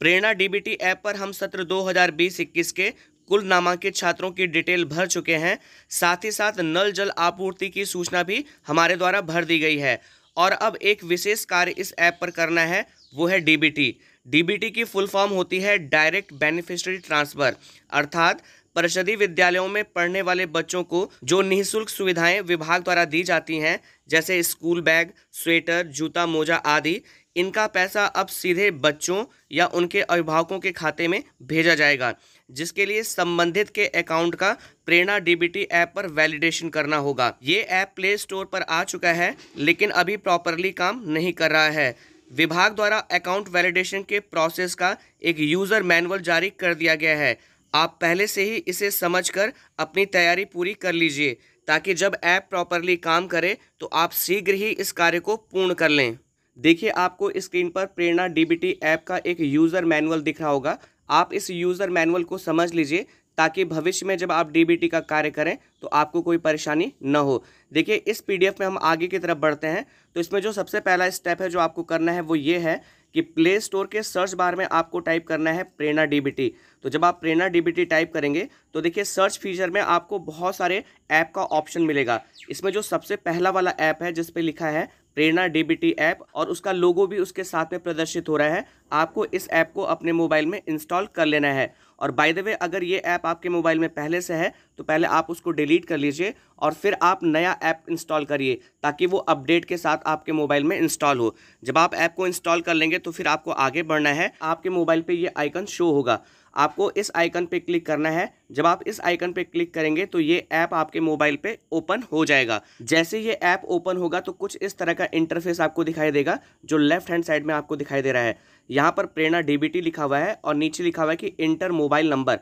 प्रेरणा DBT app पर हम सत्र 2020-21 के कुल नामांकित छात्रों की डिटेल भर चुके हैं साथ ही साथ नल जल आपूर्ति की सूचना भी हमारे द्वारा भर दी गई है और अब एक विशेष कार्य इस ऐप पर करना है वो है डीबीटी डीबीटी की फुल फॉर्म होती है डायरेक्ट बेनिफिशरी ट्रांसफ़र अर्थात परिषदी विद्यालयों में पढ़ने वाले बच्चों को जो निःशुल्क सुविधाएं विभाग द्वारा दी जाती हैं जैसे स्कूल बैग स्वेटर जूता मोजा आदि इनका पैसा अब सीधे बच्चों या उनके अभिभावकों के खाते में भेजा जाएगा जिसके लिए संबंधित के अकाउंट का प्रेरणा डीबीटी ऐप पर वैलिडेशन करना होगा ये ऐप प्ले स्टोर पर आ चुका है लेकिन अभी प्रॉपरली काम नहीं कर रहा है विभाग द्वारा अकाउंट वैलिडेशन के प्रोसेस का एक यूज़र मैनुअल जारी कर दिया गया है आप पहले से ही इसे समझकर अपनी तैयारी पूरी कर लीजिए ताकि जब ऐप प्रॉपरली काम करे तो आप शीघ्र ही इस कार्य को पूर्ण कर लें देखिए आपको स्क्रीन पर प्रेरणा डीबीटी ऐप का एक यूज़र मैनुअल दिख रहा होगा आप इस यूज़र मैनुअल को समझ लीजिए ताकि भविष्य में जब आप डीबीटी का कार्य करें तो आपको कोई परेशानी न हो देखिए इस पीडीएफ में हम आगे की तरफ बढ़ते हैं तो इसमें जो सबसे पहला स्टेप है जो आपको करना है वो ये है कि प्ले स्टोर के सर्च बार में आपको टाइप करना है प्रेरणा डीबीटी तो जब आप प्रेरणा डीबीटी टाइप करेंगे तो देखिए सर्च फीचर में आपको बहुत सारे ऐप का ऑप्शन मिलेगा इसमें जो सबसे पहला वाला ऐप है जिस पे लिखा है प्रेरणा डीबीटी ऐप और उसका लोगो भी उसके साथ में प्रदर्शित हो रहा है आपको इस ऐप को अपने मोबाइल में इंस्टॉल कर लेना है और बाय द वे अगर ये ऐप आपके मोबाइल में पहले से है तो पहले आप उसको डिलीट कर लीजिए और फिर आप नया ऐप इंस्टॉल करिए ताकि वो अपडेट के साथ आपके मोबाइल में इंस्टॉल हो जब आप ऐप को इंस्टॉल कर लेंगे तो फिर आपको आगे बढ़ना है आपके मोबाइल पर ये आइकन शो होगा आपको इस आइकन पे क्लिक करना है जब आप इस आइकन पे क्लिक करेंगे तो ये ऐप आपके मोबाइल पे ओपन हो जाएगा जैसे ये ऐप ओपन होगा तो कुछ इस तरह का इंटरफेस आपको दिखाई देगा जो लेफ्ट हैंड साइड में आपको दिखाई दे रहा है यहाँ पर प्रेरणा डीबीटी लिखा हुआ है और नीचे लिखा हुआ है कि इंटर मोबाइल नंबर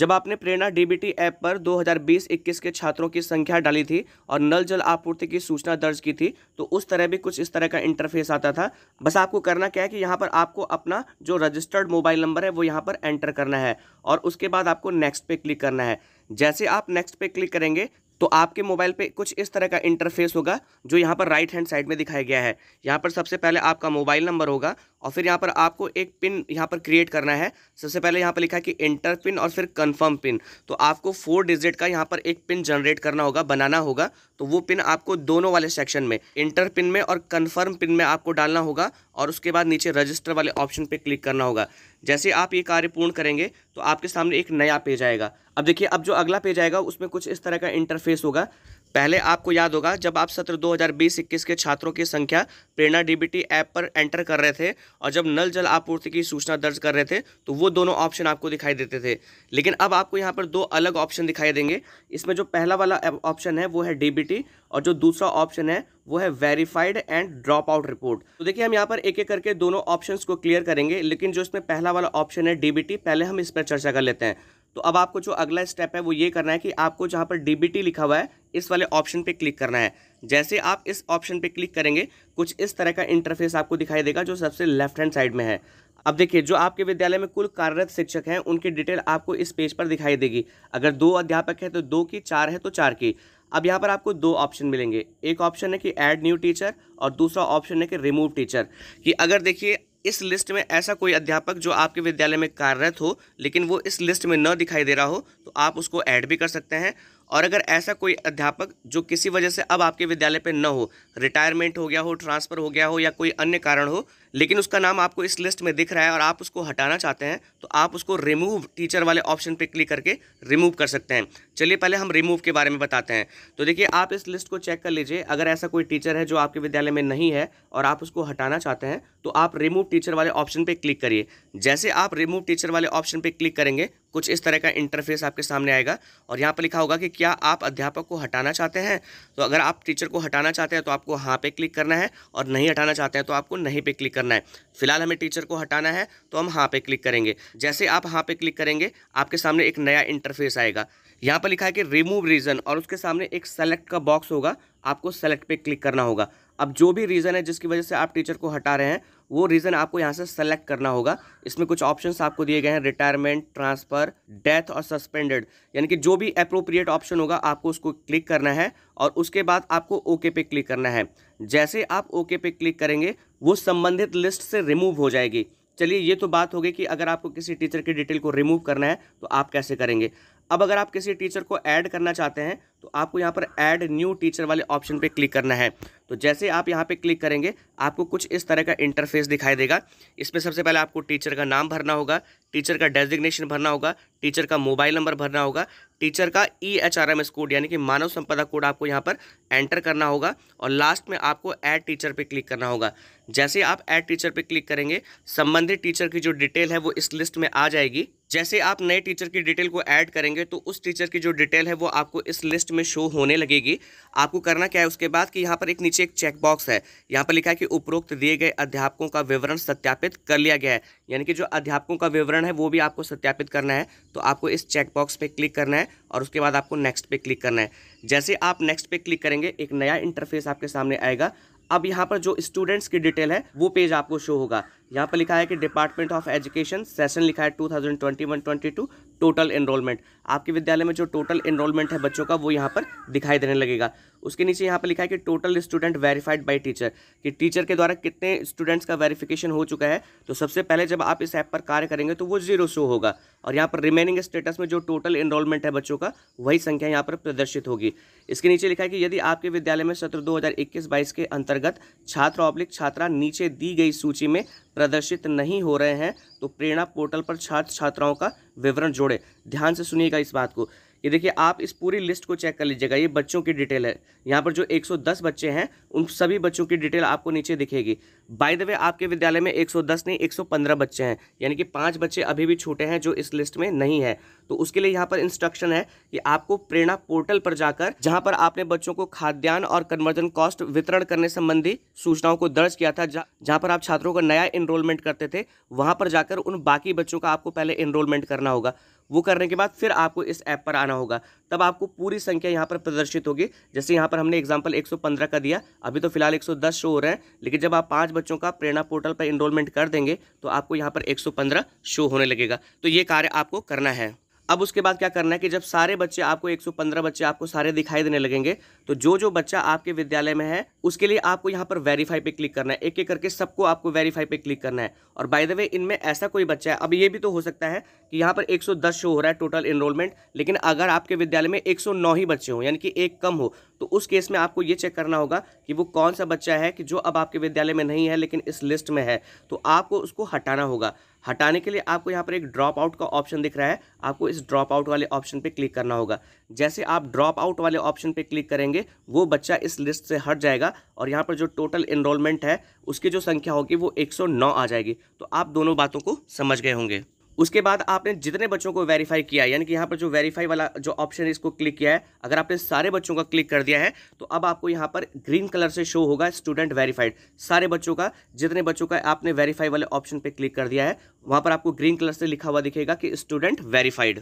जब आपने प्रेरणा डीबीटी ऐप पर 2020-21 के छात्रों की संख्या डाली थी और नल जल आपूर्ति की सूचना दर्ज की थी तो उस तरह भी कुछ इस तरह का इंटरफेस आता था बस आपको करना क्या है कि यहाँ पर आपको अपना जो रजिस्टर्ड मोबाइल नंबर है वो यहाँ पर एंटर करना है और उसके बाद आपको नेक्स्ट पे क्लिक करना है जैसे आप नेक्स्ट पे क्लिक करेंगे तो आपके मोबाइल पे कुछ इस तरह का इंटरफेस होगा जो यहाँ पर राइट हैंड साइड में दिखाया गया है यहाँ पर सबसे पहले आपका मोबाइल नंबर होगा और फिर यहाँ पर आपको एक पिन यहाँ पर क्रिएट करना है सबसे पहले यहाँ पर लिखा है कि इंटर पिन और फिर कन्फर्म पिन तो आपको फोर डिजिट का यहाँ पर एक पिन जनरेट करना होगा बनाना होगा तो वो पिन आपको दोनों वाले सेक्शन में इंटर पिन में और कन्फर्म पिन में आपको डालना होगा और उसके बाद नीचे रजिस्टर वाले ऑप्शन पर क्लिक करना होगा जैसे आप ये कार्य पूर्ण करेंगे तो आपके सामने एक नया पेज आएगा अब देखिए अब जो अगला पेज आएगा उसमें कुछ इस तरह का इंटरफेस होगा पहले आपको याद होगा जब आप सत्र 2020-21 के छात्रों की संख्या प्रेरणा डीबीटी ऐप पर एंटर कर रहे थे और जब नल जल आपूर्ति की सूचना दर्ज कर रहे थे तो वो दोनों ऑप्शन आपको दिखाई देते थे लेकिन अब आपको यहाँ पर दो अलग ऑप्शन दिखाई देंगे इसमें जो पहला वाला ऑप्शन है वो है डीबीटी और जो दूसरा ऑप्शन है वो है verified and drop out report तो देखिए हम यहाँ पर एक एक करके दोनों ऑप्शंस को क्लियर करेंगे लेकिन जो इसमें पहला वाला ऑप्शन है डीबीटी पहले हम इस पर चर्चा कर लेते हैं तो अब आपको जो अगला स्टेप है वो ये करना है कि आपको जहाँ पर डी लिखा हुआ है इस वाले ऑप्शन पे क्लिक करना है जैसे आप इस ऑप्शन पे क्लिक करेंगे कुछ इस तरह का इंटरफेस आपको दिखाई देगा जो सबसे लेफ्ट हैंड साइड में है अब देखिए जो आपके विद्यालय में कुल कार्यरत शिक्षक हैं उनकी डिटेल आपको इस पेज पर दिखाई देगी अगर दो अध्यापक है तो दो की चार है तो चार की अब यहाँ पर आपको दो ऑप्शन मिलेंगे एक ऑप्शन है कि ऐड न्यू टीचर और दूसरा ऑप्शन है कि रिमूव टीचर कि अगर देखिए इस लिस्ट में ऐसा कोई अध्यापक जो आपके विद्यालय में कार्यरत हो लेकिन वो इस लिस्ट में न दिखाई दे रहा हो तो आप उसको ऐड भी कर सकते हैं और अगर ऐसा कोई अध्यापक जो किसी वजह से अब आपके विद्यालय पर न हो रिटायरमेंट हो गया हो ट्रांसफ़र हो गया हो या कोई अन्य कारण हो लेकिन उसका नाम आपको इस लिस्ट में दिख रहा है और आप उसको हटाना चाहते हैं तो आप उसको रिमूव टीचर वाले ऑप्शन पे क्लिक करके रिमूव कर सकते हैं चलिए पहले हम रिमूव के बारे में बताते हैं तो देखिए आप इस लिस्ट को चेक कर लीजिए अगर ऐसा कोई टीचर है जो आपके विद्यालय में नहीं है और आप उसको हटाना चाहते हैं तो आप रिमूव टीचर वाले ऑप्शन पर क्लिक करिए जैसे आप रिमूव टीचर वाले ऑप्शन पर क्लिक करेंगे कुछ इस तरह का इंटरफेस आपके सामने आएगा और यहाँ पर लिखा होगा कि क्या आप अध्यापक को हटाना चाहते हैं तो अगर आप टीचर को हटाना चाहते हैं तो आपको हाँ पे क्लिक करना है और नहीं हटाना चाहते हैं तो आपको नहीं पे क्लिक करना करना है फिलहाल हमें टीचर को हटाना है तो हम हाँ पे क्लिक करेंगे जैसे आप हाँ पे क्लिक करेंगे आपके सामने एक नया इंटरफेस आएगा यहाँ पर लिखा है कि रिमूव रीज़न और उसके सामने एक सेलेक्ट का बॉक्स होगा आपको सेलेक्ट पे क्लिक करना होगा अब जो भी रीज़न है जिसकी वजह से आप टीचर को हटा रहे हैं वो रीज़न आपको यहाँ से सेलेक्ट करना होगा इसमें कुछ ऑप्शंस आपको दिए गए हैं रिटायरमेंट ट्रांसफ़र डेथ और सस्पेंडेड यानी कि जो भी अप्रोप्रिएट ऑप्शन होगा आपको उसको क्लिक करना है और उसके बाद आपको ओके पे क्लिक करना है जैसे आप ओके पे क्लिक करेंगे वो संबंधित लिस्ट से रिमूव हो जाएगी चलिए ये तो बात होगी कि अगर आपको किसी टीचर की डिटेल को रिमूव करना है तो आप कैसे करेंगे अब अगर आप किसी टीचर को ऐड करना चाहते हैं तो आपको यहाँ पर ऐड न्यू टीचर वाले ऑप्शन पे क्लिक करना है तो जैसे आप यहाँ पे क्लिक करेंगे आपको कुछ इस तरह का इंटरफेस दिखाई देगा इसमें सबसे पहले आपको टीचर का नाम भरना होगा टीचर का डेजिग्नेशन भरना होगा टीचर का मोबाइल नंबर भरना होगा टीचर का E H R M S code यानी कि मानव संपदा कोड आपको यहाँ पर एंटर करना होगा और लास्ट में आपको ऐड टीचर पर क्लिक करना होगा जैसे आप ऐड टीचर पर क्लिक करेंगे संबंधित टीचर की जो डिटेल है वो इस लिस्ट में आ जाएगी जैसे आप नए टीचर की डिटेल को ऐड करेंगे तो उस टीचर की जो डिटेल है वो आपको इस लिस्ट में शो होने लगेगी आपको करना क्या है उसके बाद कि यहाँ पर एक नीचे एक चेकबॉक्स है यहाँ पर लिखा है कि उपरोक्त दिए गए अध्यापकों का विवरण सत्यापित कर लिया गया है यानी कि जो अध्यापकों का विवरण है वो भी आपको सत्यापित करना है तो आपको इस चेकबॉक्स पर क्लिक करना है और उसके बाद आपको नेक्स्ट पर क्लिक करना है जैसे आप नेक्स्ट पर क्लिक करेंगे एक नया इंटरफेस आपके सामने आएगा अब यहाँ पर जो स्टूडेंट्स की डिटेल है वो पेज आपको शो होगा यहाँ पर लिखा है कि डिपार्टमेंट ऑफ एजुकेशन सेशन लिखा है two thousand twenty two total enrolment आपके विद्यालय में जो टोटल एनरोलमेंट है बच्चों का वो यहाँ पर दिखाई देने लगेगा उसके नीचे यहाँ पर लिखा है कि total student verified by teacher कि टीचर के द्वारा कितने स्टूडेंट्स का वेरिफिकेशन हो चुका है तो सबसे पहले जब आप इस ऐप पर कार्य करेंगे तो वो जीरो शो होगा और यहाँ पर रिमेनिंग स्टेटस में जो टोटल एनरोलमेंट है बच्चों का वही संख्या यहाँ पर प्रदर्शित होगी इसके नीचे लिखा है कि यदि आपके विद्यालय में सत्र दो हज़ार के अंतर्गत छात्र ऑब्लिक छात्रा नीचे दी गई सूची में प्रदर्शित नहीं हो रहे हैं तो प्रेरणा पोर्टल पर छात्र छात्राओं का विवरण जोड़ें ध्यान से सुनिएगा इस बात को ये देखिए आप इस पूरी लिस्ट को चेक कर लीजिएगा ये बच्चों की डिटेल है यहाँ पर जो 110 बच्चे हैं उन सभी बच्चों की डिटेल आपको नीचे दिखेगी बाय द वे आपके विद्यालय में 110 नहीं 115 बच्चे हैं यानी कि पाँच बच्चे अभी भी छूटे हैं जो इस लिस्ट में नहीं है तो उसके लिए यहाँ पर इंस्ट्रक्शन है कि आपको प्रेरणा पोर्टल पर जाकर जहाँ पर आपने बच्चों को खाद्यान्न और कन्वर्जन कॉस्ट वितरण करने संबंधी सूचनाओं को दर्ज किया था जहाँ पर आप छात्रों का नया इनरोलमेंट करते थे वहाँ पर जाकर उन बाकी बच्चों का आपको पहले इनरोलमेंट करना होगा वो करने के बाद फिर आपको इस ऐप पर आना होगा तब आपको पूरी संख्या यहाँ पर प्रदर्शित होगी जैसे यहाँ पर हमने एग्जाम्पल 115 का दिया अभी तो फिलहाल 110 शो हो रहे हैं लेकिन जब आप पाँच बच्चों का प्रेरणा पोर्टल पर इनरोलमेंट कर देंगे तो आपको यहाँ पर 115 शो होने लगेगा तो ये कार्य आपको करना है अब उसके बाद क्या करना है कि जब सारे बच्चे आपको 115 बच्चे आपको सारे दिखाई देने लगेंगे तो जो जो बच्चा आपके विद्यालय में है उसके लिए आपको यहाँ पर वेरीफाई पे क्लिक करना है एक एक करके सबको आपको वेरीफाई पे क्लिक करना है और बाय द वे इनमें ऐसा कोई बच्चा है अब ये भी तो हो सकता है कि यहाँ पर 110 शो हो रहा है टोटल इनरोलमेंट लेकिन अगर आपके विद्यालय में एक ही बच्चे हों यानी कि एक कम हो तो उस केस में आपको ये चेक करना होगा कि वो कौन सा बच्चा है कि जो अब आपके विद्यालय में नहीं है लेकिन इस लिस्ट में है तो आपको उसको हटाना होगा हटाने के लिए आपको यहाँ पर एक ड्रॉप आउट का ऑप्शन दिख रहा है आपको इस ड्रॉप आउट वाले ऑप्शन पे क्लिक करना होगा जैसे आप ड्रॉप आउट वाले ऑप्शन पे क्लिक करेंगे वो बच्चा इस लिस्ट से हट जाएगा और यहाँ पर जो टोटल इनरोलमेंट है उसकी जो संख्या होगी वो 109 आ जाएगी तो आप दोनों बातों को समझ गए होंगे उसके बाद आपने जितने बच्चों को वेरीफाई किया यानी कि यहाँ पर जो वेरीफाई वाला जो ऑप्शन है इसको क्लिक किया है अगर आपने सारे बच्चों का क्लिक कर दिया है तो अब आपको यहाँ पर ग्रीन कलर से शो होगा स्टूडेंट वेरीफाइड सारे बच्चों का जितने बच्चों का आपने वेरीफाई वाले ऑप्शन पर क्लिक कर दिया है वहाँ पर आपको ग्रीन कलर से लिखा हुआ दिखेगा कि स्टूडेंट वेरीफाइड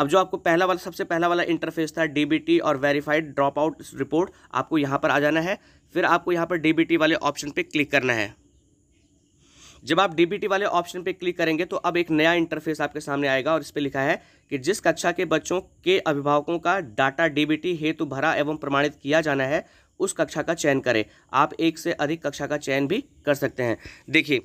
अब जो आपको पहला वाला सबसे पहला वाला इंटरफेस था डी और वेरीफाइड ड्रॉप आउट रिपोर्ट आपको यहाँ पर आ जाना है फिर आपको यहाँ पर डी वाले ऑप्शन पर क्लिक करना है जब आप डीबीटी वाले ऑप्शन पे क्लिक करेंगे तो अब एक नया इंटरफेस आपके सामने आएगा और इस पर लिखा है कि जिस कक्षा के बच्चों के अभिभावकों का डाटा डीबीटी हेतु भरा एवं प्रमाणित किया जाना है उस कक्षा का चयन करें आप एक से अधिक कक्षा का चयन भी कर सकते हैं देखिए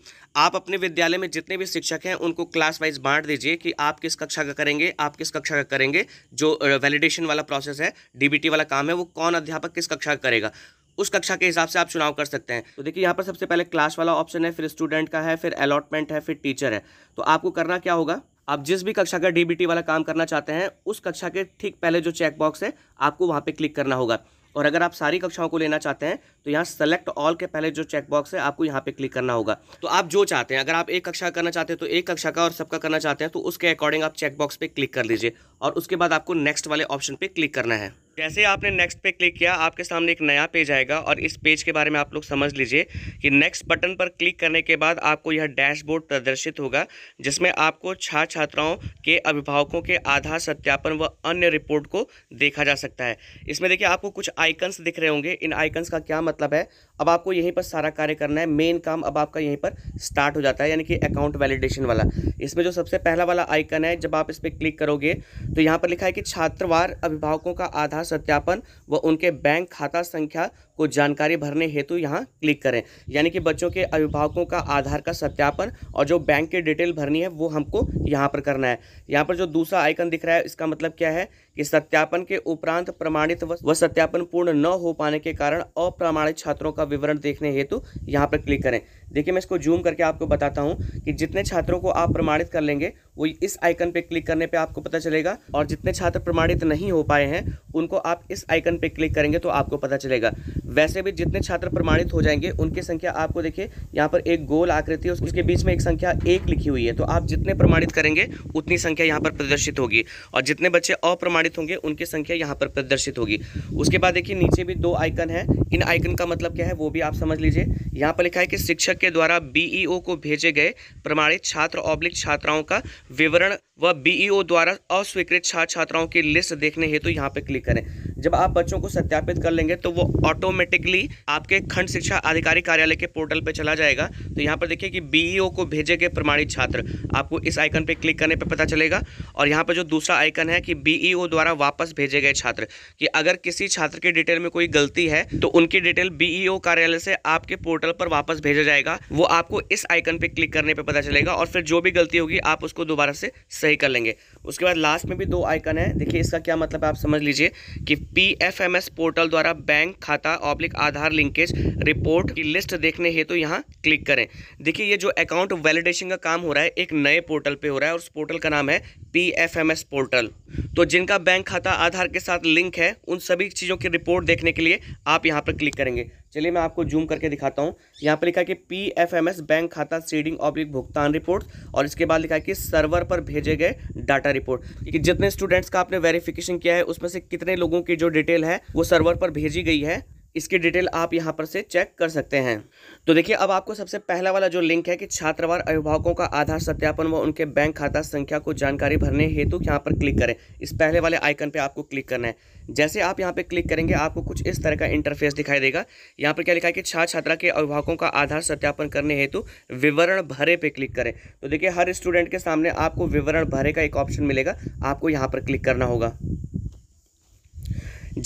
आप अपने विद्यालय में जितने भी शिक्षक हैं उनको क्लास वाइज बांट दीजिए कि आप किस कक्षा का करेंगे आप किस कक्षा का करेंगे जो वैलिडेशन वाला प्रोसेस है डीबीटी वाला काम है वो कौन अध्यापक किस कक्षा का करेगा उस कक्षा के हिसाब से आप चुनाव कर सकते हैं तो देखिए यहाँ पर सबसे पहले क्लास वाला ऑप्शन है फिर स्टूडेंट का है फिर अलॉटमेंट है फिर टीचर है तो आपको करना क्या होगा आप जिस भी कक्षा का डीबीटी वाला काम करना चाहते हैं उस कक्षा के ठीक पहले जो चेकबॉक्स है आपको वहाँ पे क्लिक करना होगा और अगर आप सारी कक्षाओं को लेना चाहते हैं तो यहाँ सेलेक्ट ऑल के पहले जो चेकबॉक्स है आपको यहाँ पे क्लिक करना होगा तो आप जो चाहते हैं अगर आप एक कक्षा करना चाहते हैं तो एक कक्षा का और सबका करना चाहते हैं तो उसके अकॉर्डिंग आप चेकबॉक्स पे क्लिक कर लीजिए और उसके बाद आपको नेक्स्ट वाले ऑप्शन पे क्लिक करना है जैसे आपने नेक्स्ट पे क्लिक किया आपके सामने एक नया पेज आएगा और इस पेज के बारे में आप लोग समझ लीजिए कि नेक्स्ट बटन पर क्लिक करने के बाद आपको यह डैशबोर्ड प्रदर्शित होगा जिसमें आपको छात्र छात्राओं के अभिभावकों के आधार सत्यापन व अन्य रिपोर्ट को देखा जा सकता है इसमें देखिए आपको कुछ आइकन्स दिख रहे होंगे इन आइकन्स का क्या मतलब है अब आपको यहीं पर सारा कार्य करना है मेन काम अब आपका यहीं पर स्टार्ट हो जाता है यानी कि अकाउंट वैलिडेशन वाला इसमें जो सबसे पहला वाला आइकन है जब आप इस पर क्लिक करोगे तो यहाँ पर लिखा है कि छात्रवार अभिभावकों का आधार सत्यापन व उनके बैंक खाता संख्या को जानकारी भरने हेतु यहाँ क्लिक करें यानी कि बच्चों के अभिभावकों का आधार का सत्यापन और जो बैंक की डिटेल भरनी है वो हमको यहाँ पर करना है यहाँ पर जो दूसरा आइकन दिख रहा है इसका मतलब क्या है कि सत्यापन के उपरांत प्रमाणित व सत्यापन पूर्ण न हो पाने के कारण अप्रमाणित छात्रों का विवरण देखने हेतु यहाँ पर क्लिक करें देखिए मैं इसको जूम करके आपको बताता हूँ कि जितने छात्रों को आप प्रमाणित कर लेंगे वो इस आइकन पे क्लिक करने पे आपको पता चलेगा और जितने छात्र प्रमाणित नहीं हो पाए हैं उनको आप इस आइकन पे क्लिक करेंगे तो आपको पता चलेगा वैसे भी जितने छात्र प्रमाणित हो जाएंगे उनकी संख्या आपको देखिए यहाँ पर एक गोल आकृति है उसके बीच में एक संख्या एक लिखी हुई है तो आप जितने प्रमाणित करेंगे उतनी संख्या यहाँ पर प्रदर्शित होगी और जितने बच्चे अप्रमाणित होंगे उनकी संख्या यहाँ पर प्रदर्शित होगी उसके बाद देखिए नीचे भी दो आइकन है इन आइकन का मतलब क्या है वो भी आप समझ लीजिए यहाँ पर लिखा है कि शिक्षक के द्वारा बीईओ e को भेजे गए प्रमाणित छात्र ऑब्लिक छात्राओं का विवरण व बीईओ e द्वारा अस्वीकृत छात्र छात्राओं की लिस्ट देखने हेतु तो यहाँ पर क्लिक करें जब आप बच्चों को सत्यापित कर लेंगे तो वो ऑटोमेटिकली आपके खंड शिक्षा अधिकारी कार्यालय के पोर्टल पर चला जाएगा तो यहाँ पर देखिए कि बीईओ e को भेजे गए प्रमाणित छात्र आपको इस आइकन पर क्लिक करने पर पता चलेगा और यहाँ पर जो दूसरा आइकन है कि बीईओ e द्वारा वापस भेजे गए छात्र कि अगर किसी छात्र की डिटेल में कोई गलती है तो उनकी डिटेल बीईओ e कार्यालय से आपके पोर्टल पर वापस भेजा जाएगा वो आपको इस आइकन पर क्लिक करने पर पता चलेगा और फिर जो भी गलती होगी आप उसको दोबारा से सही कर लेंगे उसके बाद लास्ट में भी दो आइकन है देखिए इसका क्या मतलब आप समझ लीजिए कि पीएफएमएस पोर्टल द्वारा बैंक खाता ऑब्लिक आधार लिंकेज रिपोर्ट की लिस्ट देखने हेतु तो यहाँ क्लिक करें देखिए ये जो अकाउंट वैलिडेशन का काम हो रहा है एक नए पोर्टल पे हो रहा है और उस पोर्टल का नाम है P F M S portal तो जिनका बैंक खाता आधार के साथ लिंक है उन सभी चीज़ों की रिपोर्ट देखने के लिए आप यहाँ पर क्लिक करेंगे चलिए मैं आपको जूम करके दिखाता हूँ यहाँ पर लिखा है कि P F M S bank खाता सीडिंग ऑब्लिक भुगतान रिपोर्ट और इसके बाद लिखा है कि सर्वर पर भेजे गए डाटा रिपोर्ट कि जितने स्टूडेंट्स का आपने वेरिफिकेशन किया है उसमें से कितने लोगों की जो डिटेल है वो सर्वर पर भेजी गई है इसकी डिटेल आप यहाँ पर से चेक कर सकते हैं तो देखिए अब आपको सबसे पहला वाला जो लिंक है कि छात्रावार अभिभावकों का आधार सत्यापन व उनके बैंक खाता संख्या को जानकारी भरने हेतु यहाँ पर क्लिक करें इस पहले वाले आइकन पे आपको क्लिक करना है जैसे आप यहाँ पे क्लिक करेंगे आपको कुछ इस तरह का इंटरफेस दिखाई देगा यहाँ पर क्या लिखा है कि छात्र छात्रा के अभिभावकों का आधार सत्यापन करने हेतु विवरण भरे पे क्लिक करें तो देखिए हर स्टूडेंट के सामने आपको विवरण भरे का एक ऑप्शन मिलेगा आपको यहाँ पर क्लिक करना होगा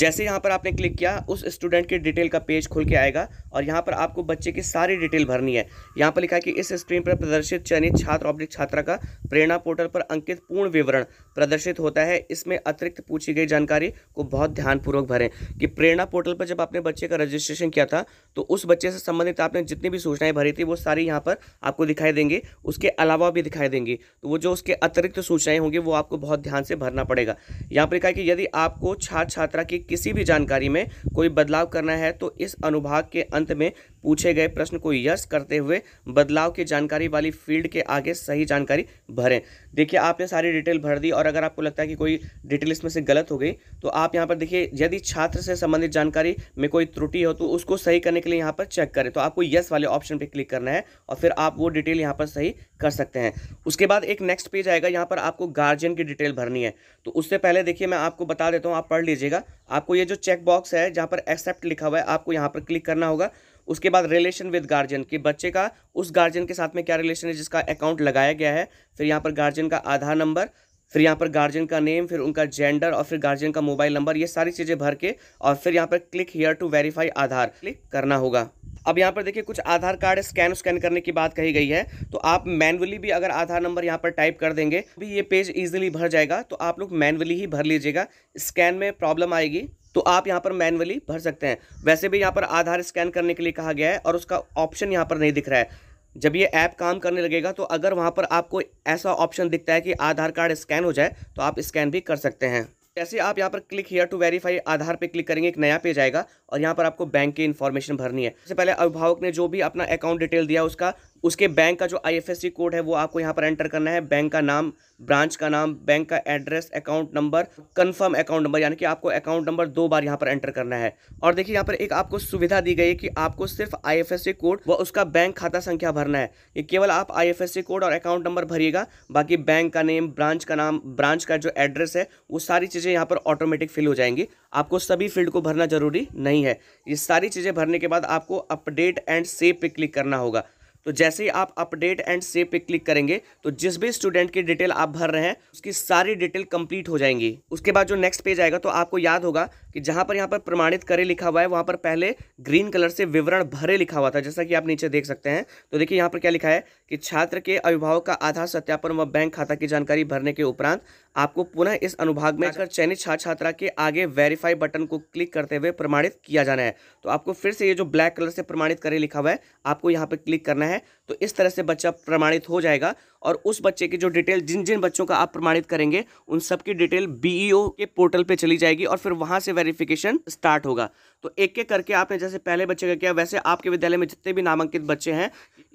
जैसे यहाँ पर आपने क्लिक किया उस स्टूडेंट के डिटेल का पेज खुल के आएगा और यहाँ पर आपको बच्चे की सारी डिटेल भरनी है यहाँ पर लिखा है कि इस स्क्रीन पर प्रदर्शित चयनित छात्र ऑब्लिक छात्रा का प्रेरणा पोर्टल पर अंकित पूर्ण विवरण प्रदर्शित होता है इसमें अतिरिक्त पूछी गई जानकारी को बहुत ध्यानपूर्वक भरें कि प्रेरणा पोर्टल पर जब आपने बच्चे का रजिस्ट्रेशन किया था तो उस बच्चे से संबंधित आपने जितनी भी सूचनाएं भरी थी वो सारी यहाँ पर आपको दिखाई देंगी उसके अलावा भी दिखाई देंगी तो वो जो उसके अतिरिक्त सूचनाएं होंगी वो आपको बहुत ध्यान से भरना पड़ेगा यहाँ पर लिखा है कि यदि आपको छात्र छात्रा की किसी भी जानकारी में कोई बदलाव करना है तो इस अनुभाग के अंत में पूछे गए प्रश्न को यस करते हुए बदलाव की जानकारी वाली फील्ड के आगे सही जानकारी भरें देखिए आपने सारी डिटेल भर दी और अगर आपको लगता है कि कोई डिटेल इसमें से गलत हो गई तो आप यहाँ पर देखिए यदि छात्र से संबंधित जानकारी में कोई त्रुटि हो तो उसको सही करने के लिए यहाँ पर चेक करें तो आपको यस वाले ऑप्शन पर क्लिक करना है और फिर आप वो डिटेल यहाँ पर सही कर सकते हैं उसके बाद एक नेक्स्ट पेज आएगा यहाँ पर आपको गार्जियन की डिटेल भरनी है तो उससे पहले देखिए मैं आपको बता देता हूँ आप पढ़ लीजिएगा आपको ये जो चेक बॉक्स है जहाँ पर एक्सेप्ट लिखा हुआ है आपको यहाँ पर क्लिक करना होगा उसके बाद रिलेशन विद गार्जियन कि बच्चे का उस गार्जियन के साथ में क्या रिलेशन है जिसका अकाउंट लगाया गया है फिर यहाँ पर गार्जियन का आधार नंबर फिर यहाँ पर गार्जियन का नेम फिर उनका जेंडर और फिर गार्जियन का मोबाइल नंबर ये सारी चीज़ें भर के और फिर यहाँ पर click here to verify Aadhaar click करना होगा अब यहाँ पर देखिए कुछ आधार कार्ड स्कैन स्कैन करने की बात कही गई है तो आप मैनुअली भी अगर आधार नंबर यहाँ पर टाइप कर देंगे भी ये पेज इजीली भर जाएगा तो आप लोग मैनुअली ही भर लीजिएगा स्कैन में प्रॉब्लम आएगी तो आप यहाँ पर मैनुअली भर सकते हैं वैसे भी यहाँ पर आधार स्कैन करने के लिए कहा गया है और उसका ऑप्शन यहाँ पर नहीं दिख रहा है जब ये ऐप काम करने लगेगा तो अगर वहाँ पर आपको ऐसा ऑप्शन दिखता है कि आधार कार्ड स्कैन हो जाए तो आप स्कैन भी कर सकते हैं जैसे आप यहाँ पर click here to verify Aadhaar पे क्लिक करेंगे एक नया पेज आएगा और यहाँ पर आपको बैंक की इन्फॉर्मेशन भरनी है सबसे पहले अभिभावक ने जो भी अपना अकाउंट डिटेल दिया उसका उसके बैंक का जो आईएफएससी कोड है वो आपको यहाँ पर एंटर करना है बैंक का नाम ब्रांच का नाम बैंक का address account number confirm account number यानी कि आपको अकाउंट नंबर दो बार यहाँ पर एंटर करना है और देखिए यहाँ पर एक आपको सुविधा दी गई है कि आपको सिर्फ आईएफएससी कोड व उसका बैंक खाता संख्या भरना है ये केवल आप आई कोड और अकाउंट नंबर भरिएगा बाकी बैंक का नेम ब्रांच का नाम ब्रांच का जो एड्रेस है वो सारी चीज़ें यहाँ पर ऑटोमेटिक फिल हो जाएंगी आपको सभी फील्ड को भरना जरूरी नहीं है ये सारी चीज़ें भरने के बाद आपको अपडेट एंड सेव पे क्लिक करना होगा तो जैसे ही आप अपडेट एंड सेव पे क्लिक करेंगे तो जिस भी स्टूडेंट की डिटेल आप भर रहे हैं उसकी सारी डिटेल कंप्लीट हो जाएंगी उसके बाद जो नेक्स्ट पेज आएगा तो आपको याद होगा कि जहां पर यहाँ पर प्रमाणित करे लिखा हुआ है वहां पर पहले ग्रीन कलर से विवरण भरे लिखा हुआ था जैसा कि आप नीचे देख सकते हैं तो देखिए यहाँ पर क्या लिखा है कि छात्र के अभिभावक का आधार सत्यापन व बैंक खाता की जानकारी भरने के उपरांत आपको पुनः इस अनुभाग में अगर चयनित छात्र छात्रा के आगे वेरीफाई बटन को क्लिक करते हुए प्रमाणित किया जाना है तो आपको फिर से ये जो ब्लैक कलर से प्रमाणित करे लिखा हुआ है आपको यहाँ पर क्लिक करना है तो इस तरह से बच्चा प्रमाणित हो जाएगा और उस बच्चे की जो डिटेल जिन जिन बच्चों का आप प्रमाणित करेंगे उन सब की डिटेल बीईओ e के पोर्टल पे चली जाएगी और फिर वहाँ से वेरिफिकेशन स्टार्ट होगा तो एक एक करके आपने जैसे पहले बच्चे का किया वैसे आपके विद्यालय में जितने भी नामांकित बच्चे हैं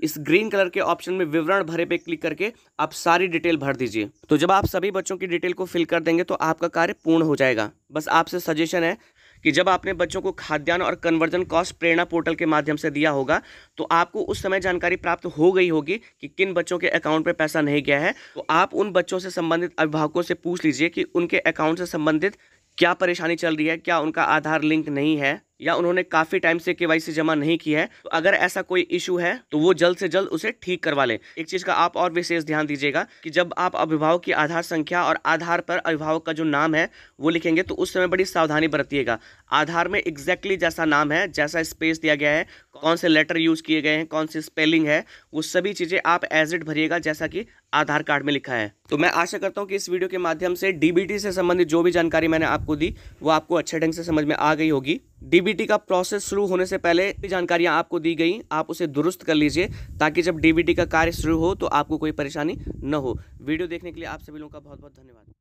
इस ग्रीन कलर के ऑप्शन में विवरण भरे पे क्लिक करके आप सारी डिटेल भर दीजिए तो जब आप सभी बच्चों की डिटेल को फिल कर देंगे तो आपका कार्य पूर्ण हो जाएगा बस आपसे सजेशन है कि जब आपने बच्चों को खाद्यान्न और कन्वर्जन कॉस्ट प्रेरणा पोर्टल के माध्यम से दिया होगा तो आपको उस समय जानकारी प्राप्त हो गई होगी कि किन बच्चों के अकाउंट पर पैसा नहीं गया है तो आप उन बच्चों से संबंधित अभिभावकों से पूछ लीजिए कि उनके अकाउंट से संबंधित क्या परेशानी चल रही है क्या उनका आधार लिंक नहीं है या उन्होंने काफ़ी टाइम से केवाईसी जमा नहीं की है तो अगर ऐसा कोई इशू है तो वो जल्द से जल्द उसे ठीक करवा लें एक चीज़ का आप और विशेष ध्यान दीजिएगा कि जब आप अभिभावक की आधार संख्या और आधार पर अभिभावक का जो नाम है वो लिखेंगे तो उस समय बड़ी सावधानी बरतिएगा आधार में एग्जैक्टली जैसा नाम है जैसा स्पेस दिया गया है कौन से लेटर यूज़ किए गए हैं कौन सी स्पेलिंग है वो सभी चीज़ें आप एज इट भरिएगा जैसा कि आधार कार्ड में लिखा है तो मैं आशा करता हूँ कि इस वीडियो के माध्यम से डीबीटी से संबंधित जो भी जानकारी मैंने आपको दी वो आपको अच्छे ढंग से समझ में आ गई होगी डीबीटी का प्रोसेस शुरू होने से पहले जानकारियां आपको दी गई आप उसे दुरुस्त कर लीजिए ताकि जब डीबीटी का कार्य शुरू हो तो आपको कोई परेशानी न हो वीडियो देखने के लिए आप सभी लोगों का बहुत बहुत धन्यवाद